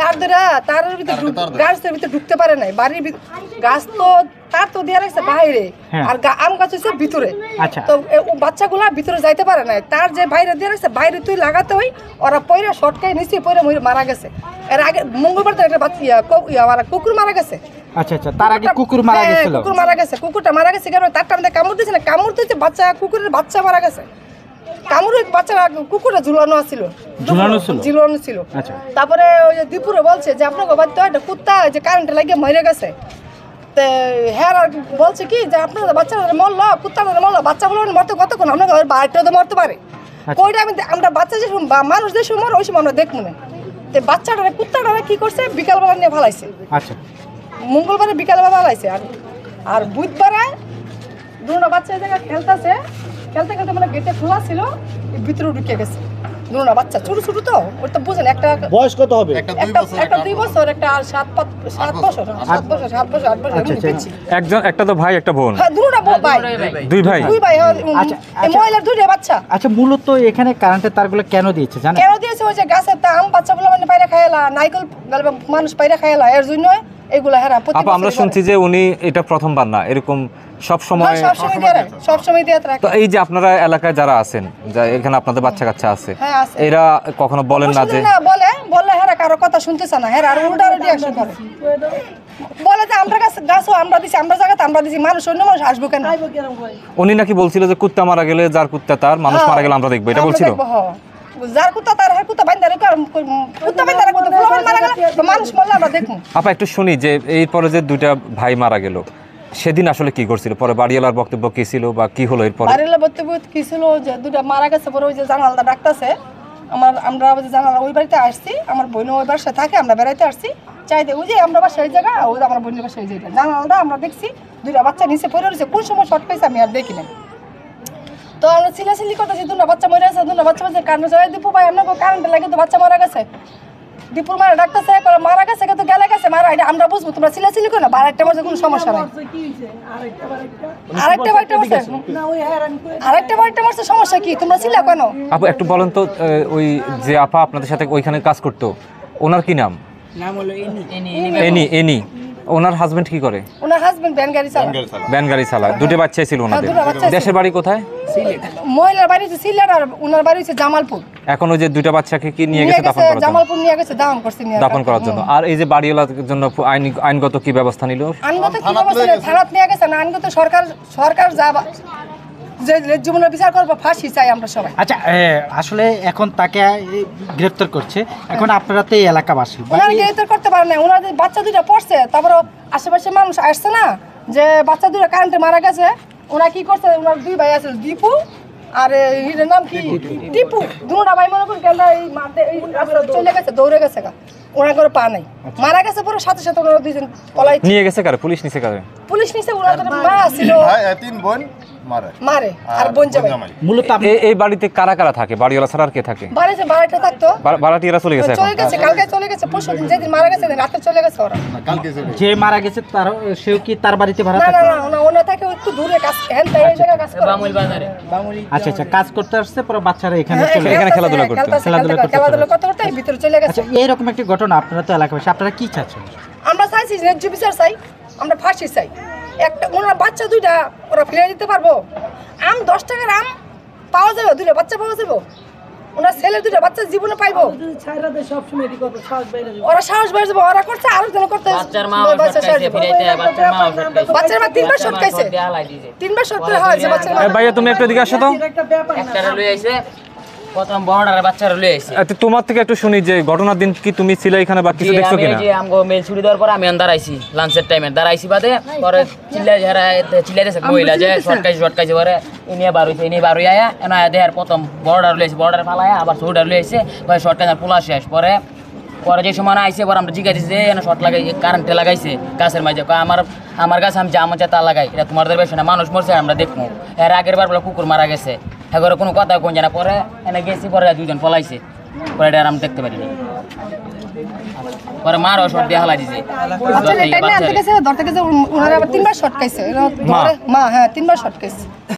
তার দ্বারা তার ভিতরে গাছের ভিতরে ঢুকতে পারে নাই বাড়ির গাছ তো তার তো দেওয়া রাখছে বাইরে হ্যাঁ। আর আম গাছ হচ্ছে ভিতরে আচ্ছা। তো বাচ্চাগুলা ভিতরে যাইতে পারে নাই তার যে বাইরে দেওয়া রাখছে বাইরে তুই লাগাতে হই ওরা পয়রা শর্টকাই নিচে পয়রা ময়ূর মারা গেছে এর আগে মঙ্গলবার তো একটা বাচ্চা আমার কুকুর মারা গেছে আচ্ছা, আচ্ছা। তার আগে কুকুর মারা হ্যাঁ, কুকুর মারা গেছে কুকুরটা মারা গেছে কারণ তার আমাদের কামড় দিয়েছে না কামড় দিয়েছে বাচ্চা কুকুরের বাচ্চা মারা গেছে কামড়ে ঝুলানো ঝুলানো ছিল আচ্ছা। তারপরে ওই বলছে যে হ্যাঁ, আচ্ছা। আমরা বাচ্চা যে মানুষ যে সময় ওই সময় আমরা দেখবো না কি করছে বিকালবেলা নিয়ে ভালাইছে আচ্ছা। মঙ্গলবারে বিকালবেলা আর আর বুধবারে দুটা বাচ্চা খেলতেছে খেলতে খেলতে মানে গেটে খোলা ছিল ভিতরে ঢুকে গেছে তো একটা বয়স কত হবে একটা একটা বছর একটা তো ভাই একটা বোন হ্যাঁ, ভাই দুই ভাই দুই ভাই হ্যাঁ, আচ্ছা, আচ্ছা। বাচ্চা আচ্ছা মূলত এখানে কারেন্টের তারগুলো কেন দিয়েছে কেন দিয়েছে ওই যে গাছের আম বাচ্চাগুলো মানে পায়রা নাইকল মানুষ পায়রা খাইলা এর জন্য হ্যাঁ আপা আমরা শুনছি যে উনি এটা প্রথমবার না এরকম সব সময় হ্যাঁ, সব সময় তো এই যে আপনারা এলাকায় যারা আছেন যা এখানে আপনাদের বাচ্চা কাচ্চা আছে হ্যাঁ, এরা কখনো বলেন না যে বলে বলে হ্যাঁ কারো কথা না হ্যাঁ আর উল্টা করে বলে যে আমরা কাছে গাছও আমরা দিছি আমরা জায়গাতে আমরা দিছি মানুষ অন্য মানুষ আসবো কেন উনি নাকি বলছিল যে কুত্তা মারা গেলে যার কুত্তা তার মানুষ হ্যাঁ, মারা গেলে আমরা দেখবো এটা বলছিল যার তার মানুষ আমরা আপা একটু শুনি যে এরপরে যে দুইটা ভাই মারা গেল সেদিন আসলে কি করছিল পরে বাড়িওয়ালার বক্তব্য কি ছিল বা কি হলো এরপর বাড়িওয়ালার বক্তব্য কি ছিল যে দুটা মারা গেছে পরে ওই যে জানালটা ডাকতেছে আমার আমরা জানালা ওই বাড়িতে আসছি আমার বোন ওই বাসায় থাকে আমরা বেড়াইতে আসছি চাইতে ওই যে আমরা বাসা ওই জায়গা ওই আমার বোনের বাসা ওই জায়গা জানালাটা আমরা দেখছি দুইটা বাচ্চা নিচে পড়ে রয়েছে কোন সময় শর্ট পেয়েছে আমি আর দেখি না তো আমরা ছিলাছিলি করতেছি দুটো বাচ্চা মরে আছে দুটো বাচ্চা মরে কারণ জয় দীপু ভাই আপনাকে কারেন্টে লাগে তো বাচ্চা মারা গেছে দীপুর মারা ডাকতেছে মারা গেছে কিন্তু গেলে গেছে মারা এটা আমরা বুঝবো তোমরা ছিলাছিলি করো না একটা মাঝে কোনো সমস্যা নাই আরেকটা বারেকটা মারছে আরেকটা বারেকটা মারছে সমস্যা কি তোমরা ছিলা কেন আপু একটু বলেন তো ওই যে আপা আপনাদের সাথে ওইখানে কাজ করতো ওনার কি নাম নাম হলো এনি এনি এনি ওনার হাজবেন্ড কি করে ওনার হাজবেন্ড ভ্যান গাড়ি চালায় ভ্যান গাড়ি চালায় দুটো হ্যাঁ, বাচ্চা ছিল ওনাদের দেশের বাড়ি কোথায় মহিলার বাড়ি হচ্ছে সিলেট আর ওনার বাড়ি হচ্ছে জামালপুর এখন ওই যে দুটো বাচ্চাকে কি নিয়ে গেছে দাফন করার জামালপুর নিয়ে গেছে দাফন করছে দাফন করার জন্য আর এই যে বাড়িওয়ালার জন্য আইন আইনগত কি ব্যবস্থা নিল আইনগত কি ব্যবস্থা থানাত নিয়ে গেছে না আইনগত সরকার সরকার যা যে জীবনের বিচার করবো ফাঁসি চাই আমরা সবাই আচ্ছা আসলে এখন তাকে গ্রেফতার করছে এখন আপনারা তো এই এলাকাবাসী ওনারা মানে- গ্রেফতার করতে পারে না ওনাদের বাচ্চা দুটা পড়ছে তারপরে আশেপাশে মানুষ আসছে না যে বাচ্চা দুটা কারেন্টে মারা গেছে ওনা কি করছে ওনার দুই ভাই আছে দীপু আর হিরের নাম কি দীপু দুটা ভাই মনে করি কেন এই মাঠে চলে গেছে দৌড়ে গেছে গা ওনার করে পা নাই আচ্ছা। মারা গেছে পুরো সাথে সাথে ওনারা দুইজন পলাই নিয়ে গেছে কারে পুলিশ নিছে কারে পুলিশ নিছে ওনার মা ছিল তিন বোন এই বাড়িতে কারা কারা থাকে বাড়িওয়ালা কে থাকে যে মারা গেছে তার কি তার বাড়িতে কাজ হ্যাঁ, আচ্ছা, আচ্ছা কাজ করতে আসছে বাচ্চারা এখানে হ্যাঁ, এখানে খেলাধুলা করতে খেলাধুলা খেলাধুলা করতে ভিতরে চলে গেছে আচ্ছা, এরকম ঘটনা আপনারা তো এলাকাবাসী আপনারা কি চাচ্ছেন আমরা চাইছি বিচার আমরা ফাঁসি চাই একটা ওনার বাচ্চা দুইটা ওরা ফিরে দিতে পারবো আম দশ টাকার আম পাওয়া যাবে দুইটা বাচ্চা পাওয়া যাবে ওনার ছেলে দুটো বাচ্চা জীবনে পাইবো ওরা সাহস বেড়ে যাবে ওরা করছে আরো যেন করতে বাচ্চার মা তিনবার সত্যি খাইছে তিনবার শট হয় বাচ্চার ভাইয়া তুমি একটা দিকে আসো তো একটা প্রথম বড়টার বাচ্চারা লয়ে আইছি আচ্ছা তোমার থেকে একটু শুনি যে ঘটনার দিন কি তুমি ছিলে এখানে বা কিছু দেখছো কিনা যে আমগো মেল ছুটি দেওয়ার পর আমি দাঁড়াইছি লাঞ্চের টাইমে দাঁড়াইছি বাদে পরে চিল্লাই যারা চিল্লাইতেছে কইলা যে শর্টকাই শর্টকাই পরে ইনিয়া বার হইছে ইনিয়া বার হই আয়া এনা দেহার প্রথম বড়টার লয়ে আইছে বড়টার ফালায়া আবার ছোটটার লয়ে আইছে ভাই শর্টকাই পোলা শেষ পরে পরে যে সময় আইসে পর আমরা জিজ্ঞাসি যে শর্ট লাগাই কারেন্টে লাগাইছে গাছের মাঝে কয় আমার আমার গাছ আমি যা আমার যা তা লাগাই এটা তোমাদের বেশি না মানুষ মরছে আমরা দেখবো এর আগের বার বলে কুকুর মারা গেছে ঠাকুরের কোনো কথা কোন জানা পরে এনে গেছি পরে দুজন পলাইছে পরে আরাম দেখতে পারি পরে মারও শট দিয়ে হালা দিছে আচ্ছা, তিনবার খাইছে মা হ্যাঁ তিনবার শট খাইছে